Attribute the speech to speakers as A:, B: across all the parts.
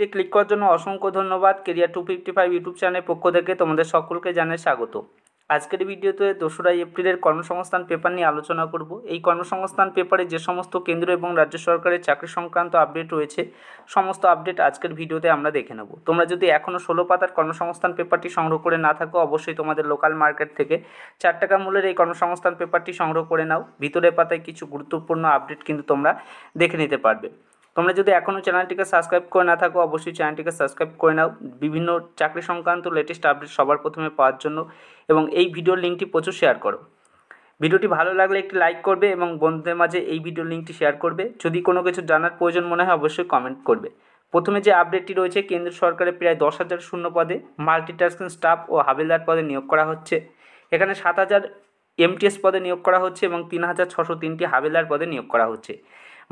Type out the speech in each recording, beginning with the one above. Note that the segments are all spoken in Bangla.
A: ভিডিওটিতে ক্লিক করার জন্য অসংখ্য ধন্যবাদ career two fifty five YouTube চ্যানেলের পক্ষ থেকে তোমাদের সকলকে জানাই স্বাগত আজকের ভিডিওতে দোসরা এপ্রিলের কর্মসংস্থান পেপার নিয়ে আলোচনা করব এই কর্মসংস্থান পেপারে যে সমস্ত কেন্দ্র এবং রাজ্য সরকারের চাকরি সংক্রান্ত আপডেট রয়েছে সমস্ত আপডেট আজকের ভিডিওতে আমরা দেখে নেব তোমরা যদি এখনও ষোলো পাতার কর্মসংস্থান পেপারটি সংগ্রহ করে না থাকো অবশ্যই তোমাদের লোকাল মার্কেট থেকে চার টাকা মূল্যের এই কর্মসংস্থান পেপারটি সংগ্রহ করে নাও ভিতরে পাতায় কিছু গুরুত্বপূর্ণ আপডেট কিন্তু তোমরা দেখে নিতে পারবে তোমরা যদি এখনও চ্যানেলটিকে সাবস্ক্রাইব করে না থাকো অবশ্যই চ্যানেলটিকে সাবস্ক্রাইব করে নাও বিভিন্ন চাকরি সংক্রান্ত লেটেস্ট আপডেট সবার প্রথমে পাওয়ার জন্য এবং এই ভিডিওর লিঙ্কটি প্রচুর শেয়ার করো ভিডিওটি ভালো লাগলে একটি লাইক করবে এবং বন্ধুদের মাঝে এই ভিডিওর লিঙ্কটি শেয়ার করবে যদি কোনো কিছু জানার প্রয়োজন মনে হয় অবশ্যই কমেন্ট করবে প্রথমে যে আপডেটটি রয়েছে কেন্দ্র সরকারের প্রায় দশ হাজার শূন্য পদে মাল্টিটাস্কিং স্টাফ ও হাবিলদার পদে নিয়োগ করা হচ্ছে এখানে সাত হাজার এমটিএস পদে নিয়োগ করা হচ্ছে এবং তিন হাজার ছশো তিনটি হাবিলদার পদে নিয়োগ করা হচ্ছে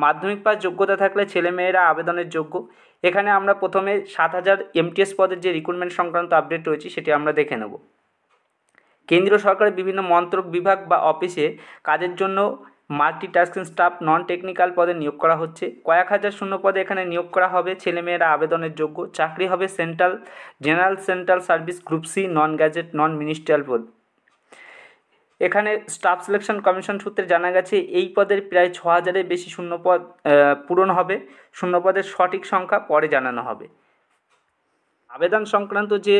A: মাধ্যমিক পাস যোগ্যতা থাকলে ছেলেমেয়েরা আবেদনের যোগ্য এখানে আমরা প্রথমে সাত হাজার এমটিএস পদের যে রিক্রুটমেন্ট সংক্রান্ত আপডেট রয়েছে সেটি আমরা দেখে নেব কেন্দ্রীয় সরকারের বিভিন্ন মন্ত্রক বিভাগ বা অফিসে কাজের জন্য মাল্টিটাস্কিং স্টাফ নন টেকনিক্যাল পদে নিয়োগ করা হচ্ছে কয়েক হাজার শূন্য পদে এখানে নিয়োগ করা হবে ছেলেমেয়েরা আবেদনের যোগ্য চাকরি হবে central general central service group C non gazette non ministerial পদ এখানে স্টাফ সিলেকশন কমিশন সূত্রে জানা গেছে এই পদের প্রায় ছ হাজারের বেশি শূন্যপদ পূরণ হবে শূন্যপদের সঠিক সংখ্যা পরে জানানো হবে আবেদন সংক্রান্ত যে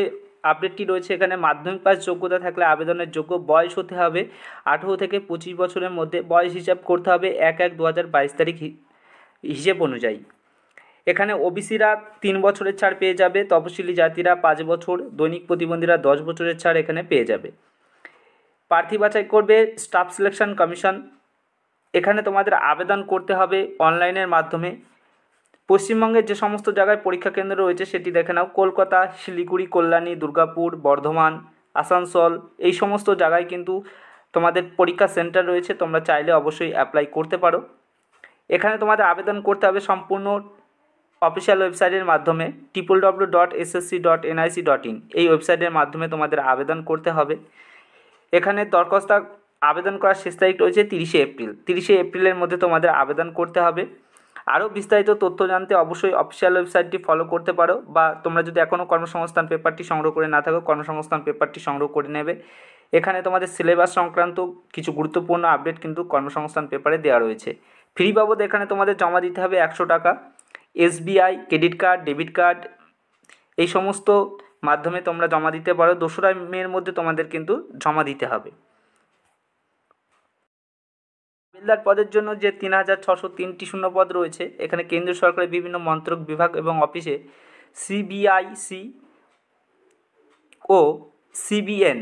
A: আপডেটটি রয়েছে এখানে মাধ্যমিক পাস যোগ্যতা থাকলে আবেদনের যোগ্য বয়স হতে হবে আঠেরো থেকে পঁচিশ বছরের মধ্যে বয়স হিসাব করতে হবে এক এক দু হাজার বাইশ তারিখ হিসেব অনুযায়ী এখানে ওবিসিরা তিন বছরের ছাড় পেয়ে যাবে তপশিলি জাতিরা পাঁচ বছর দৈনিক প্রতিবন্ধীরা দশ বছরের ছাড় এখানে পেয়ে যাবে প্রার্থী বাছাই করবে স্টাফ সিলেকশন কমিশন এখানে তোমাদের আবেদন করতে হবে অনলাইনের মাধ্যমে পশ্চিমবঙ্গের যে সমস্ত জায়গায় পরীক্ষা কেন্দ্র রয়েছে সেটি দেখে নাও কলকাতা শিলিগুড়ি কল্যাণী দুর্গাপুর বর্ধমান আসানসোল এই সমস্ত জায়গায় কিন্তু তোমাদের পরীক্ষা সেন্টার রয়েছে তোমরা চাইলে অবশ্যই অ্যাপ্লাই করতে পারো এখানে তোমাদের আবেদন করতে হবে সম্পূর্ণ অফিসিয়াল ওয়েবসাইটের মাধ্যমে triple W dot SSC dot NIC dot in এই ওয়েবসাইটের মাধ্যমে তোমাদের আবেদন করতে হবে এখানে দরখাস্ত আবেদন করার শেষ তারিখ রয়েছে তিরিশে এপ্রিল তিরিশে এপ্রিলের মধ্যে তোমাদের আবেদন করতে হবে আরও বিস্তারিত তথ্য জানতে অবশ্যই অফিসিয়াল ওয়েবসাইটটি ফলো করতে পারো বা তোমরা যদি এখনও কর্মসংস্থান পেপারটি সংগ্রহ করে না থাকো কর্মসংস্থান পেপারটি সংগ্রহ করে নেবে এখানে তোমাদের সিলেবাস সংক্রান্ত কিছু গুরুত্বপূর্ণ আপডেট কিন্তু কর্মসংস্থান পেপারে দেওয়া রয়েছে ফ্রি বাবদ এখানে তোমাদের জমা দিতে হবে একশো টাকা SBI credit card debit card এই সমস্ত মাধ্যমে তোমরা জমা দিতে পারো দোসরা মেয়ের মধ্যে তোমাদের কিন্তু জমা দিতে হবে হাবিলদার পদের জন্য যে তিন হাজার ছশো তিনটি শূন্যপদ রয়েছে এখানে কেন্দ্রীয় সরকারের বিভিন্ন মন্ত্রক বিভাগ এবং অফিসে সিবিআইসি ও সিবিএন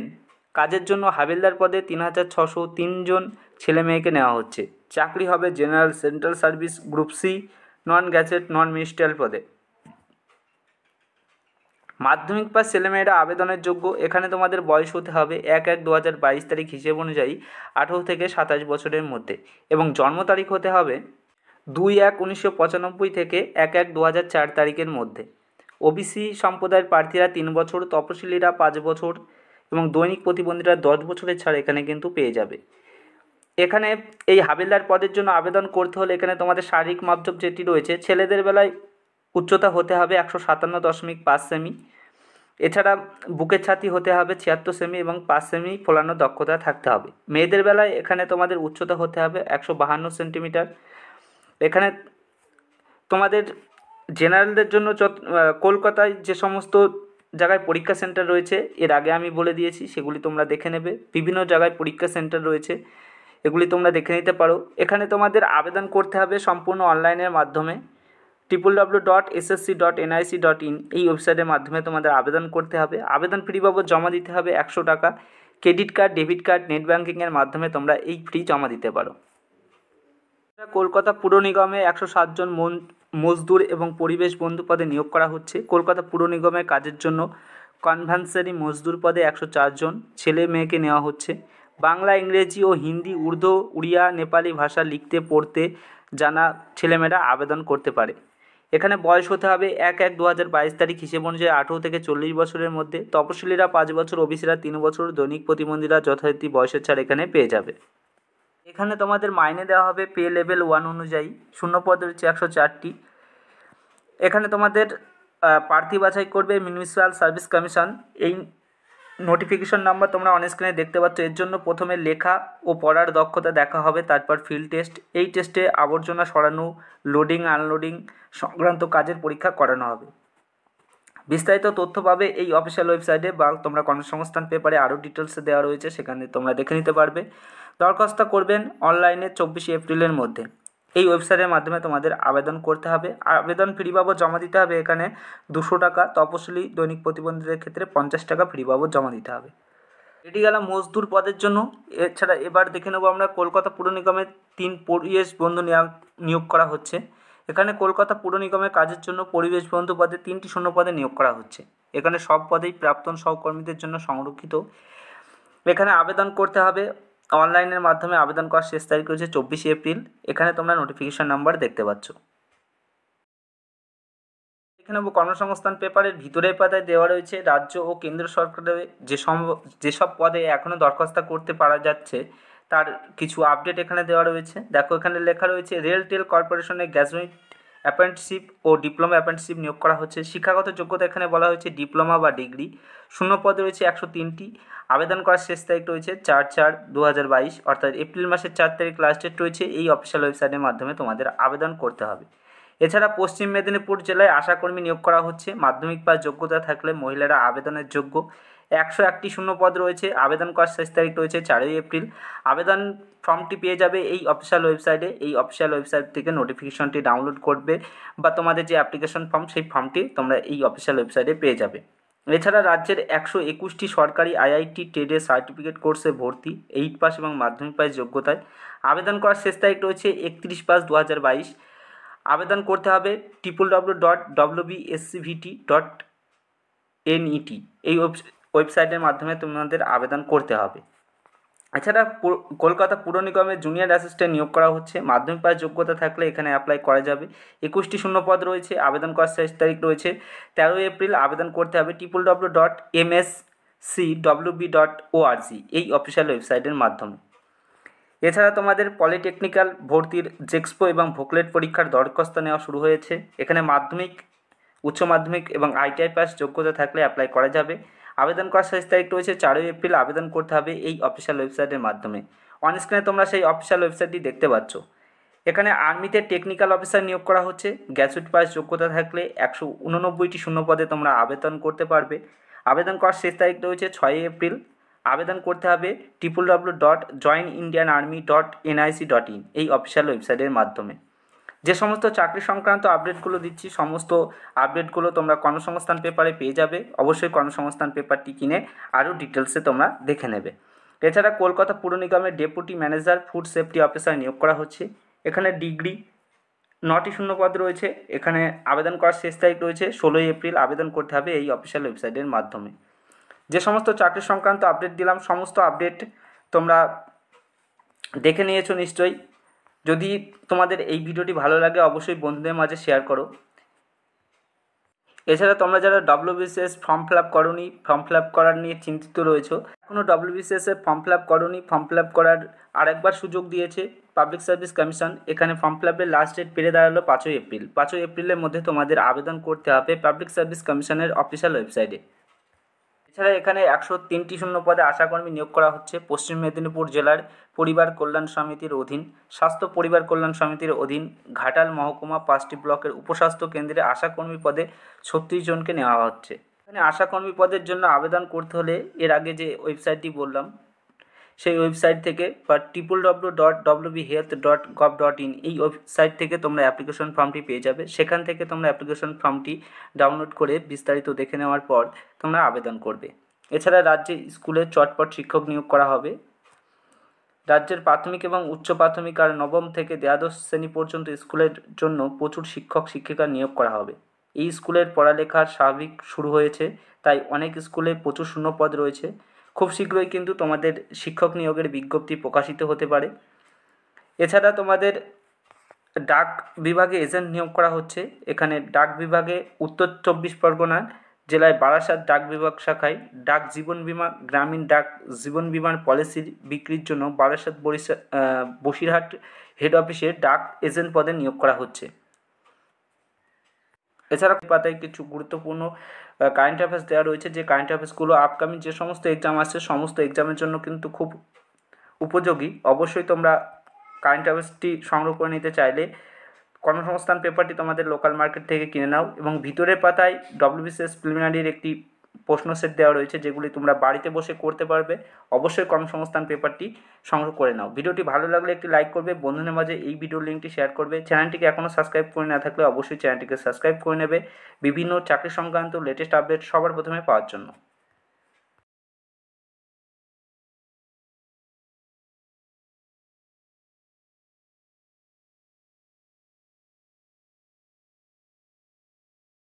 A: কাজের জন্য হাবিলদার পদে তিন হাজার ছশো তিনজন ছেলে মেয়েকে নেওয়া হচ্ছে চাকরি হবে general central service group C non gazette non ministerial পদে মাধ্যমিক পাস ছেলেমেয়েরা আবেদনের যোগ্য এখানে তোমাদের বয়স হতে হবে এক এক দু হাজার বাইশ তারিখ হিসেব অনুযায়ী আঠেরো থেকে সাতাশ বছরের মধ্যে এবং জন্ম তারিখ হতে হবে দুই এক উনিশশো পঁচানব্বই থেকে এক এক দু হাজার চার তারিখের মধ্যে ওবিসি সম্প্রদায়ের প্রার্থীরা তিন বছর তপশিলীরা পাঁচ বছর এবং দৈনিক প্রতিবন্ধীরা দশ বছরের ছাড় এখানে কিন্তু পেয়ে যাবে এখানে এই হাবিলদার পদের জন্য আবেদন করতে হলে এখানে তোমাদের শারীরিক মাপজব যেটি রয়েছে ছেলেদের বেলায় উচ্চতা হতে হবে একশো সাতান্ন দশমিক পাঁচ সেমি এছাড়া বুকের ছাতি হতে হবে ছিয়াত্তর সেমি এবং পাঁচ সেমি ফোলানোর দক্ষতা থাকতে হবে মেয়েদের বেলায় এখানে তোমাদের উচ্চতা হতে হবে একশো বাহান্ন সেন্টিমিটার এখানে তোমাদের জেনারেলদের জন্য যত কলকাতায় যে সমস্ত জায়গায় পরীক্ষা সেন্টার রয়েছে এর আগে আমি বলে দিয়েছি সেগুলি তোমরা দেখে নেবে বিভিন্ন জায়গায় পরীক্ষা সেন্টার রয়েছে এগুলি তোমরা দেখে নিতে পারো এখানে তোমাদের আবেদন করতে হবে সম্পূর্ণ অনলাইনের মাধ্যমে triple W dot SSC dot NIC dot in এই ওয়েবসাইটের মাধ্যমে তোমাদের আবেদন করতে হবে আবেদন ফ্রি বাবদ জমা দিতে হবে একশো টাকা credit card debit card net ব্যাঙ্কিংয়ের মাধ্যমে তোমরা এই ফ্রি জমা দিতে পারো কলকাতা পুর নিগমে একশো সাতজন মন মজদুর এবং পরিবেশ বন্ধু পদে নিয়োগ করা হচ্ছে কলকাতা পুর নিগমের কাজের জন্য কনভান্সারি মজদুর পদে একশো চারজন ছেলে মেয়েকে নেওয়া হচ্ছে বাংলা ইংরেজি ও হিন্দি উর্দু উড়িয়া নেপালি ভাষা লিখতে পড়তে জানা ছেলেমেয়েরা আবেদন করতে পারে এখানে বয়স হতে হবে এক এক দু তারিখ হিসেব অনুযায়ী আঠেরো থেকে চল্লিশ বছরের মধ্যে তপশিলীরা পাঁচ বছর ওবিসিরা তিন বছর দৈনিক প্রতিবন্ধীরা যথারীতি বয়সের ছাড় এখানে পেয়ে যাবে এখানে তোমাদের মাইনে দেওয়া হবে পে লেভেল ওয়ান অনুযায়ী শূন্য পদ রয়েছে একশো চারটি এখানে তোমাদের প্রার্থী বাছাই করবে মিউনিসিপ্যাল সার্ভিস কমিশন এই নোটিফিকেশন নাম্বার তোমরা অনস্ক্রিনে দেখতে পাচ্ছ এর জন্য প্রথমে লেখা ও পড়ার দক্ষতা দেখা হবে তারপর ফিল্ড টেস্ট এই টেস্টে আবর্জনা সরানো লোডিং আনলোডিং সংক্রান্ত কাজের পরীক্ষা করানো হবে বিস্তারিত তথ্য পাবে এই অফিসিয়াল ওয়েবসাইটে বা তোমরা কর্মসংস্থান পেপারে আরও ডিটেলসে দেওয়া রয়েছে সেখানে তোমরা দেখে নিতে পারবে দরখাস্ত করবেন অনলাইনে চব্বিশে এপ্রিলের মধ্যে এই ওয়েবসাইটের মাধ্যমে তোমাদের আবেদন করতে হবে আবেদন ফ্রি বাবদ জমা দিতে হবে এখানে দুশো টাকা তপশিলি দৈনিক প্রতিবন্ধীদের ক্ষেত্রে পঞ্চাশ টাকা ফ্রি বাবদ জমা দিতে হবে এটি গেল মজদুর পদের জন্য এছাড়া এবার দেখে নেবো আমরা কলকাতা পুর নিগমে তিন পরিবেশ বন্ধু নিয়োগ করা হচ্ছে এখানে কলকাতা পুর নিগমের কাজের জন্য পরিবেশ বন্ধু পদে তিনটি শূন্য পদে নিয়োগ করা হচ্ছে এখানে সব পদেই প্রাপ্তন সহকর্মীদের জন্য সংরক্ষিত এখানে আবেদন করতে হবে অনলাইনের মাধ্যমে আবেদন করার শেষ তারিখ হচ্ছে চব্বিশে এপ্রিল এখানে তোমরা নোটিফিকেশন নাম্বার দেখতে পাচ্ছ এখানে কর্মসংস্থান পেপারের ভিতরের পাতায় দেওয়া রয়েছে রাজ্য ও কেন্দ্র সরকারের যে যেসব পদে এখনও দরখাস্ত করতে পারা যাচ্ছে তার কিছু আপডেট এখানে দেওয়া রয়েছে দেখো এখানে লেখা রয়েছে রেল টেল কর্পোরেশনের গ্যাজুয়েট অ্যাপ্রেন্টিসশিপ ও ডিপ্লোমা অ্যাপ্রেন্টিসশিপ নিয়োগ করা হচ্ছে শিক্ষাগত যোগ্যতা এখানে বলা হয়েছে ডিপ্লোমা বা ডিগ্রি শূন্য পদ রয়েছে একশো তিনটি আবেদন করার শেষ তারিখ রয়েছে চার চার দু অর্থাৎ এপ্রিল মাসের চার তারিখ লাস্ট ডেট রয়েছে এই অফিসিয়াল ওয়েবসাইটের মাধ্যমে তোমাদের আবেদন করতে হবে এছাড়া পশ্চিম মেদিনীপুর জেলায় আশাকর্মী নিয়োগ করা হচ্ছে মাধ্যমিক পাস যোগ্যতা থাকলে মহিলারা আবেদনের যোগ্য একশো একটি শূন্য পদ রয়েছে আবেদন করার শেষ তারিখ রয়েছে চারই এপ্রিল আবেদন ফর্মটি পেয়ে যাবে এই অফিসিয়াল ওয়েবসাইটে এই অফিসিয়াল ওয়েবসাইট থেকে নোটিফিকেশনটি ডাউনলোড করবে বা তোমাদের যে অ্যাপ্লিকেশন ফর্ম সেই ফর্মটি তোমরা এই অফিসিয়াল ওয়েবসাইটে পেয়ে যাবে এছাড়া রাজ্যের একশো একুশটি সরকারি আইআইটি ট্রেডের সার্টিফিকেট কোর্সে ভর্তি এইট পাস এবং মাধ্যমিক পাস যোগ্যতায় আবেদন করার শেষ তারিখ রয়েছে একত্রিশ পাঁচ দু হাজার বাইশ আবেদন করতে হবে triple W dot W BSCVT dot NET এই ওয়েবসাইট ওয়েবসাইটের মাধ্যমে তোমাদের আবেদন করতে হবে এছাড়া কলকাতা পুর নিগমে জুনিয়র অ্যাসিস্ট্যান্ট নিয়োগ করা হচ্ছে মাধ্যমিক পাস যোগ্যতা থাকলে এখানে অ্যাপ্লাই করা যাবে একুশটি শূন্য পদ রয়েছে আবেদন করার শেষ তারিখ রয়েছে তেরোই এপ্রিল আবেদন করতে হবে triple W dot M S C B dot ORG এই অফিসিয়াল ওয়েবসাইটের মাধ্যমে এছাড়া তোমাদের পলিটেকনিক্যাল ভর্তির জেক্সপো e এবং ভোকলেট পরীক্ষার দরখাস্ত নেওয়া শুরু হয়েছে এখানে মাধ্যমিক উচ্চ মাধ্যমিক এবং আইটিআই পাস যোগ্যতা থাকলে অ্যাপ্লাই করা যাবে আবেদন করার শেষ তারিখ রয়েছে চারই এপ্রিল আবেদন করতে হবে এই অফিসিয়াল ওয়েবসাইটের মাধ্যমে অনস্ক্রিনে তোমরা সেই অফিসিয়াল ওয়েবসাইটটি দেখতে পাচ্ছ এখানে আর্মিতে টেকনিক্যাল অফিসার নিয়োগ করা হচ্ছে গ্যাজুয়েট পাস যোগ্যতা থাকলে একশো উননব্বইটি শূন্য পদে তোমরা আবেদন করতে পারবে আবেদন করার শেষ তারিখটা রয়েছে ছয়ই এপ্রিল আবেদন করতে হবে triple dot join Indian army dot NIC dot in এই অফিসিয়াল ওয়েবসাইটের মাধ্যমে যে সমস্ত চাকরি সংক্রান্ত আপডেটগুলো দিচ্ছি সমস্ত আপডেটগুলো তোমরা কর্মসংস্থান পেপারে পেয়ে যাবে অবশ্যই কর্মসংস্থান পেপারটি কিনে আরও ডিটেলসে তোমরা দেখে নেবে এছাড়া কলকাতা পুর নিগমের deputy manager food safety officer নিয়োগ করা হচ্ছে এখানে ডিগ্রি নটি শূন্য পদ রয়েছে এখানে আবেদন করার শেষ তারিখ রয়েছে ষোলোই এপ্রিল আবেদন করতে হবে এই অফিসিয়াল ওয়েবসাইটের মাধ্যমে যে সমস্ত চাকরি সংক্রান্ত আপডেট দিলাম সমস্ত আপডেট তোমরা দেখে নিয়েছো নিশ্চয়ই যদি তোমাদের এই ভিডিওটি ভালো লাগে অবশ্যই বন্ধুদের মাঝে শেয়ার করো এছাড়া তোমরা যারা ডব্লিউবিসিএস ফর্ম ফিল আপ করনি ফর্ম ফিল আপ করার নিয়ে চিন্তিত রয়েছো এখনও ডব্লিউবিসিএস এর ফর্ম ফিল আপ করনি ফর্ম ফিল আপ করার আরেকবার সুযোগ দিয়েছে পাবলিক সার্ভিস কমিশন এখানে ফর্ম ফিল আপের লাস্ট ডেট পেরে দাঁড়ালো পাঁচই এপ্রিল পাঁচই এপ্রিলের মধ্যে তোমাদের আবেদন করতে হবে পাবলিক সার্ভিস কমিশনের অফিসিয়াল ওয়েবসাইটে এছাড়া এখানে একশো তিনটি শূন্য পদে আশাকর্মী নিয়োগ করা হচ্ছে পশ্চিম মেদিনীপুর জেলার পরিবার কল্যাণ সমিতির অধীন স্বাস্থ্য পরিবার কল্যাণ সমিতির অধীন ঘাটাল মহকুমা পাঁচটি ব্লকের উপস্বাস্থ্য কেন্দ্রে আশাকর্মী পদে ছত্রিশ জনকে নেওয়া হচ্ছে এখানে আশাকর্মী পদের জন্য আবেদন করতে হলে এর আগে যে ওয়েবসাইটটি বললাম সেই ওয়েবসাইট থেকে বা triple W dot WB health dot gov dot in এই ওয়েবসাইট থেকে তোমরা অ্যাপ্লিকেশন ফর্মটি পেয়ে যাবে সেখান থেকে তোমরা অ্যাপ্লিকেশন ফর্মটি ডাউনলোড করে বিস্তারিত দেখে নেওয়ার পর তোমরা আবেদন করবে এছাড়া রাজ্যে স্কুলে চটপট শিক্ষক নিয়োগ করা হবে রাজ্যের প্রাথমিক এবং উচ্চ প্রাথমিক আর নবম থেকে দ্বাদশ শ্রেণী পর্যন্ত স্কুলের জন্য প্রচুর শিক্ষক শিক্ষিকা নিয়োগ করা হবে এই স্কুলের পড়ালেখার স্বাভাবিক শুরু হয়েছে তাই অনেক স্কুলে প্রচুর শূন্যপদ রয়েছে খুব শীঘ্রই কিন্তু তোমাদের শিক্ষক নিয়োগের বিজ্ঞপ্তি প্রকাশিত হতে পারে এছাড়া তোমাদের ডাক বিভাগে এজেন্ট নিয়োগ করা হচ্ছে এখানে ডাক বিভাগে উত্তর চব্বিশ পরগনার জেলায় বারাসাত ডাক বিভাগ শাখায় ডাক জীবন বিমা গ্রামীণ ডাক জীবন বিমার পলিসির বিক্রির জন্য বারাসাত বরিশা বসিরহাট হেড অফিসে ডাক এজেন্ট পদে নিয়োগ করা হচ্ছে এছাড়া পাতায় কিছু গুরুত্বপূর্ণ কারেন্ট অ্যাফেয়ার্স দেওয়া রয়েছে যে কারেন্ট অ্যাফেয়ার্সগুলো আপকামিং যে সমস্ত এক্সাম আসছে সমস্ত এক্সামের জন্য কিন্তু খুব উপযোগী অবশ্যই তোমরা কারেন্ট অ্যাফেয়ার্সটি সংগ্রহ করে নিতে চাইলে কর্মসংস্থান পেপারটি তোমাদের লোকাল মার্কেট থেকে কিনে নাও এবং ভিতরের পাতায় ডব্লিউবিসিএস প্রিলিমিনারির একটি প্রশ্ন সেট দেওয়া রয়েছে যেগুলি তোমরা বাড়িতে বসে করতে পারবে অবশ্যই কর্মসংস্থান পেপারটি সংগ্রহ করে নাও ভিডিওটি ভালো লাগলে একটি লাইক করবে বন্ধুদের মাঝে এই ভিডিও লিঙ্কটি শেয়ার করবে চ্যানেলটিকে এখনও সাবস্ক্রাইব করে না থাকলে অবশ্যই চ্যানেলটিকে সাবস্ক্রাইব করে নেবে বিভিন্ন চাকরি সংক্রান্ত লেটেস্ট আপডেট সবার প্রথমে পাওয়ার জন্য